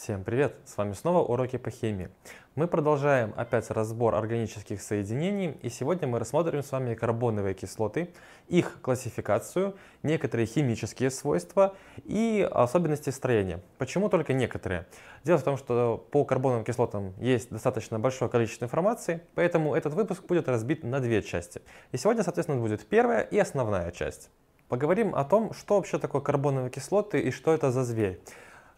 Всем привет! С вами снова уроки по химии. Мы продолжаем опять разбор органических соединений и сегодня мы рассмотрим с вами карбоновые кислоты, их классификацию, некоторые химические свойства и особенности строения. Почему только некоторые? Дело в том, что по карбоновым кислотам есть достаточно большое количество информации, поэтому этот выпуск будет разбит на две части. И сегодня, соответственно, будет первая и основная часть. Поговорим о том, что вообще такое карбоновые кислоты и что это за зверь.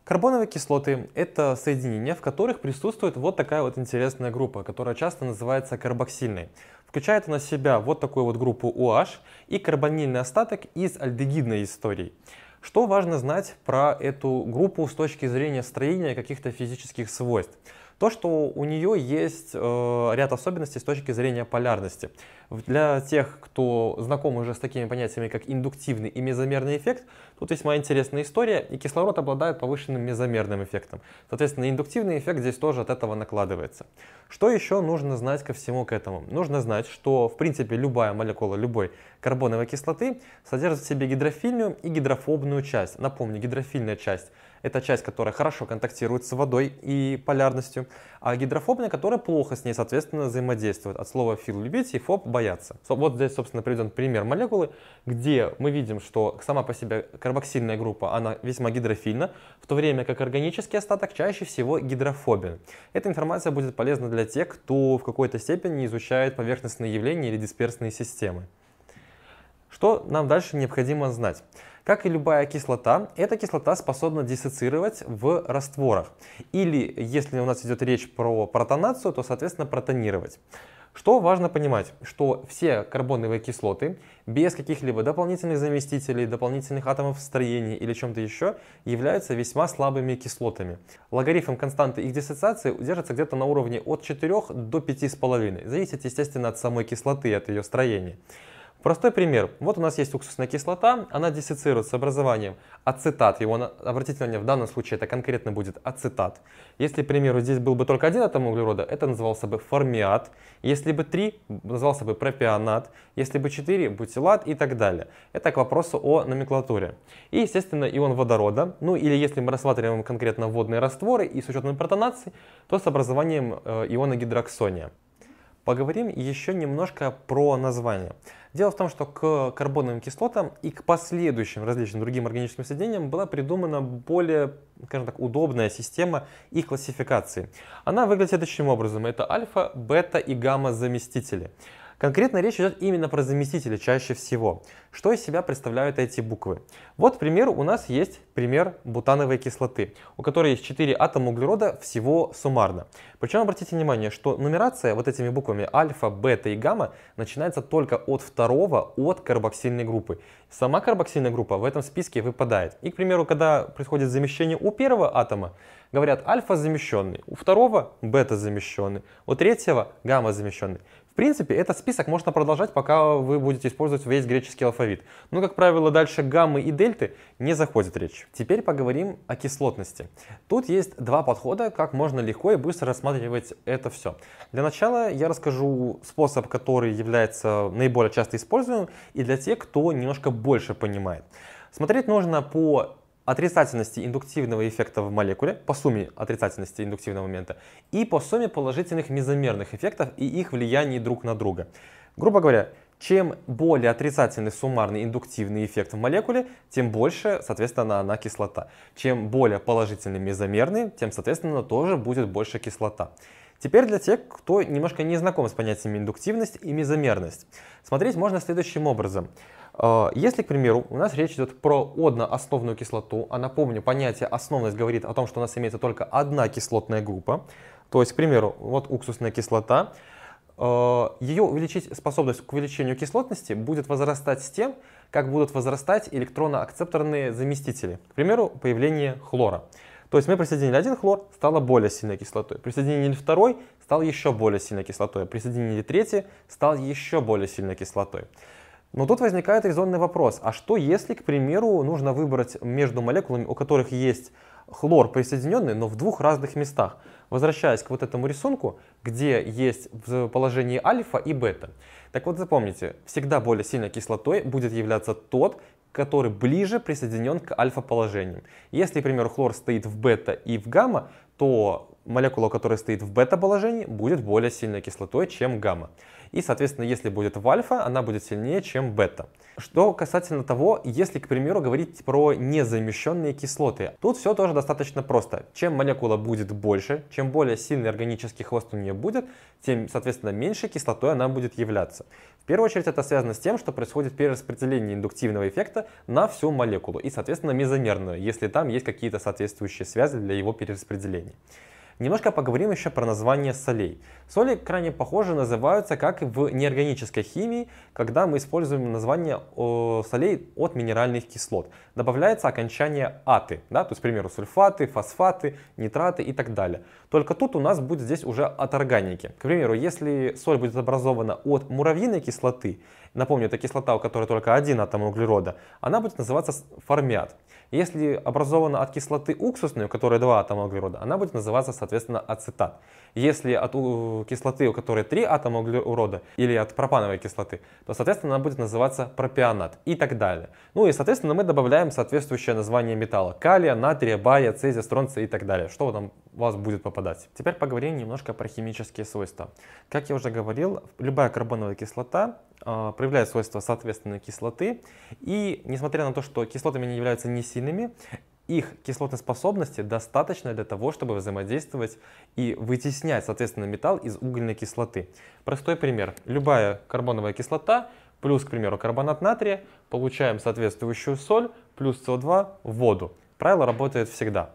Карбоновые кислоты – это соединения, в которых присутствует вот такая вот интересная группа, которая часто называется карбоксильной. Включает она в себя вот такую вот группу OH и карбонильный остаток из альдегидной истории. Что важно знать про эту группу с точки зрения строения каких-то физических свойств? То, что у нее есть э, ряд особенностей с точки зрения полярности. Для тех, кто знаком уже с такими понятиями, как индуктивный и мезомерный эффект, тут весьма интересная история, и кислород обладает повышенным мезомерным эффектом. Соответственно, индуктивный эффект здесь тоже от этого накладывается. Что еще нужно знать ко всему к этому? Нужно знать, что в принципе любая молекула любой карбоновой кислоты содержит в себе гидрофильную и гидрофобную часть. Напомню, гидрофильная часть – это часть, которая хорошо контактирует с водой и полярностью, а гидрофобная, которая плохо с ней, соответственно, взаимодействует. От слова «фил» – любить и «фоб» – бояться. Вот здесь, собственно, приведен пример молекулы, где мы видим, что сама по себе карбоксильная группа, она весьма гидрофильна, в то время как органический остаток чаще всего гидрофобен. Эта информация будет полезна для тех, кто в какой-то степени изучает поверхностные явления или дисперсные системы. Что нам дальше необходимо знать? Как и любая кислота, эта кислота способна диссоциировать в растворах. Или, если у нас идет речь про протонацию, то, соответственно, протонировать. Что важно понимать, что все карбоновые кислоты без каких-либо дополнительных заместителей, дополнительных атомов в строении или чем-то еще являются весьма слабыми кислотами. Логарифм константы их диссоциации удержится где-то на уровне от 4 до 5,5, зависит естественно от самой кислоты, от ее строения. Простой пример. Вот у нас есть уксусная кислота, она диссоциирует с образованием ацетат. Его, обратите внимание, в данном случае это конкретно будет ацетат. Если, к примеру, здесь был бы только один атом углерода, это назывался бы формиат. Если бы три, назывался бы пропионат. Если бы четыре, бутилат и так далее. Это к вопросу о номенклатуре. И, естественно, ион водорода. Ну или если мы рассматриваем конкретно водные растворы и с учетом протонации, то с образованием э, иона гидроксония. Поговорим еще немножко про название. Дело в том, что к карбоновым кислотам и к последующим различным другим органическим соединениям была придумана более, скажем так, удобная система их классификации. Она выглядит следующим образом. Это альфа, бета и гамма заместители. Конкретно речь идет именно про заместители чаще всего. Что из себя представляют эти буквы? Вот, к примеру, у нас есть пример бутановой кислоты, у которой есть 4 атома углерода всего суммарно. Причем обратите внимание, что нумерация вот этими буквами альфа, бета и гамма начинается только от второго, от карбоксильной группы. Сама карбоксильная группа в этом списке выпадает. И, к примеру, когда происходит замещение у первого атома, говорят альфа замещенный, у второго бета замещенный, у третьего гамма замещенный принципе, этот список можно продолжать, пока вы будете использовать весь греческий алфавит. Но, ну, как правило, дальше гаммы и дельты не заходит речь. Теперь поговорим о кислотности. Тут есть два подхода, как можно легко и быстро рассматривать это все. Для начала я расскажу способ, который является наиболее часто используемым и для тех, кто немножко больше понимает. Смотреть нужно по отрицательности индуктивного эффекта в молекуле, по сумме отрицательности индуктивного момента, и по сумме положительных мезомерных эффектов и их влияний друг на друга. Грубо говоря, чем более отрицательный суммарный индуктивный эффект в молекуле, тем больше, соответственно, она кислота. Чем более положительный мезомерный, тем, соответственно, тоже будет больше кислота. Теперь для тех, кто немножко не знаком с понятиями индуктивность и мезомерность. Смотреть можно следующим образом. Э, если, к примеру, у нас речь идет про одноосновную кислоту, а напомню, понятие основность говорит о том, что у нас имеется только одна кислотная группа, то есть, к примеру, вот уксусная кислота, э, ее увеличить, способность к увеличению кислотности будет возрастать с тем, как будут возрастать электронно-акцепторные заместители, к примеру, появление хлора. То есть мы присоединили один хлор, стало более сильной кислотой. Присоединили второй, стал еще более сильной кислотой. Присоединили третий, стал еще более сильной кислотой. Но тут возникает резонный вопрос, а что если, к примеру, нужно выбрать между молекулами, у которых есть хлор присоединенный, но в двух разных местах? Возвращаясь к вот этому рисунку, где есть в положении альфа и бета. Так вот запомните, всегда более сильной кислотой будет являться тот, который ближе присоединен к альфа-положению. Если, к примеру, хлор стоит в бета и в гамма, то молекула, которая стоит в бета-положении, будет более сильной кислотой, чем гамма. И, соответственно, если будет в альфа, она будет сильнее, чем бета. Что касательно того, если, к примеру, говорить про незамещенные кислоты, тут все тоже достаточно просто. Чем молекула будет больше, чем более сильный органический хвост у нее будет, тем, соответственно, меньше кислотой она будет являться. В первую очередь это связано с тем, что происходит перераспределение индуктивного эффекта на всю молекулу и, соответственно, мезомерную, если там есть какие-то соответствующие связи для его перераспределения. Немножко поговорим еще про название солей. Соли крайне похоже называются как и в неорганической химии, когда мы используем название солей от минеральных кислот. Добавляется окончание аты, да, то есть, к примеру, сульфаты, фосфаты, нитраты и так далее. Только тут у нас будет здесь уже от органики. К примеру, если соль будет образована от муравьиной кислоты, напомню, это кислота, у которой только один атом углерода, она будет называться формиат. Если образована от кислоты уксусной, у которой 2 атома углерода, она будет называться, соответственно, ацетат. Если от кислоты, у которой 3 атома углерода, или от пропановой кислоты, то, соответственно, она будет называться пропионат и так далее. Ну и, соответственно, мы добавляем соответствующее название металла. Калия, натрия, бария, цезия, стронция и так далее. Что там у вас будет попадать. Теперь поговорим немножко про химические свойства. Как я уже говорил, любая карбоновая кислота а, проявляет свойства соответственной кислоты. И несмотря на то, что кислотами не являются не сильными, пектинами, их кислотной способности достаточно для того, чтобы взаимодействовать и вытеснять, соответственно, металл из угольной кислоты. Простой пример. Любая карбоновая кислота плюс, к примеру, карбонат натрия, получаем соответствующую соль плюс СО2 в воду. Правило работает всегда.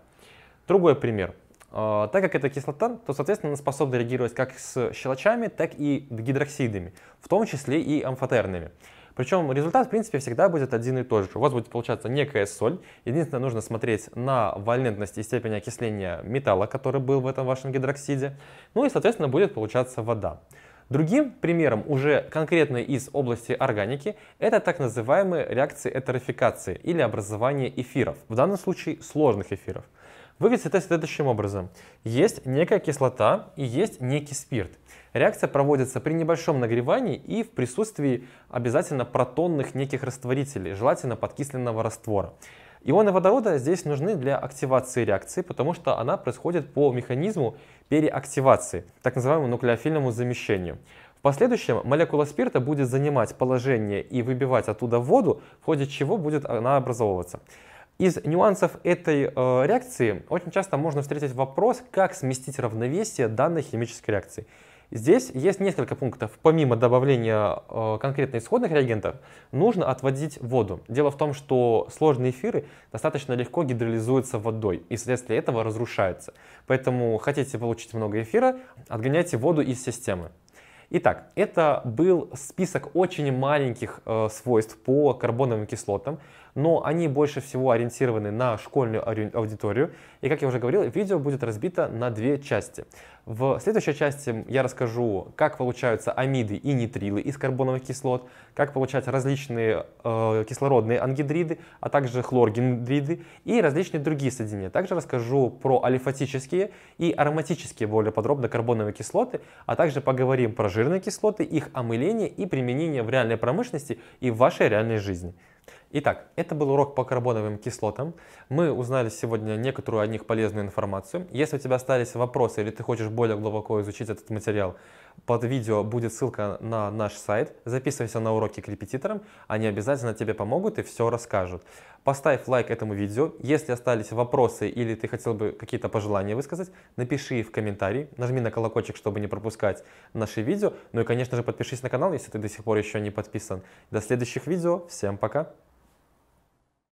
Другой пример. А, так как это кислота, то, соответственно, она способна реагировать как с щелочами, так и гидроксидами, в том числе и амфотерными. Причем результат, в принципе, всегда будет один и тот же. У вас будет получаться некая соль. Единственное, нужно смотреть на валентность и степень окисления металла, который был в этом вашем гидроксиде. Ну и, соответственно, будет получаться вода. Другим примером, уже конкретно из области органики, это так называемые реакции этерификации или образование эфиров, в данном случае сложных эфиров. Выглядит это следующим образом. Есть некая кислота и есть некий спирт. Реакция проводится при небольшом нагревании и в присутствии обязательно протонных неких растворителей, желательно подкисленного раствора. Ионы водорода здесь нужны для активации реакции, потому что она происходит по механизму переактивации, так называемому нуклеофильному замещению. В последующем молекула спирта будет занимать положение и выбивать оттуда воду, в ходе чего будет она образовываться. Из нюансов этой э, реакции очень часто можно встретить вопрос, как сместить равновесие данной химической реакции. Здесь есть несколько пунктов. Помимо добавления э, конкретно исходных реагентов, нужно отводить воду. Дело в том, что сложные эфиры достаточно легко гидролизуются водой и вследствие этого разрушаются. Поэтому хотите получить много эфира, отгоняйте воду из системы. Итак, это был список очень маленьких э, свойств по карбоновым кислотам но они больше всего ориентированы на школьную аудиторию. И, как я уже говорил, видео будет разбито на две части. В следующей части я расскажу, как получаются амиды и нитрилы из карбоновых кислот, как получать различные э, кислородные ангидриды, а также хлоргидриды и различные другие соединения. Также расскажу про алифатические и ароматические более подробно карбоновые кислоты, а также поговорим про жирные кислоты, их омыление и применение в реальной промышленности и в вашей реальной жизни. Итак, это был урок по карбоновым кислотам. Мы узнали сегодня некоторую о них полезную информацию. Если у тебя остались вопросы или ты хочешь более глубоко изучить этот материал, под видео будет ссылка на наш сайт. Записывайся на уроки к репетиторам, они обязательно тебе помогут и все расскажут. Поставь лайк этому видео. Если остались вопросы или ты хотел бы какие-то пожелания высказать, напиши их в комментарии. Нажми на колокольчик, чтобы не пропускать наши видео. Ну и, конечно же, подпишись на канал, если ты до сих пор еще не подписан. До следующих видео. Всем пока!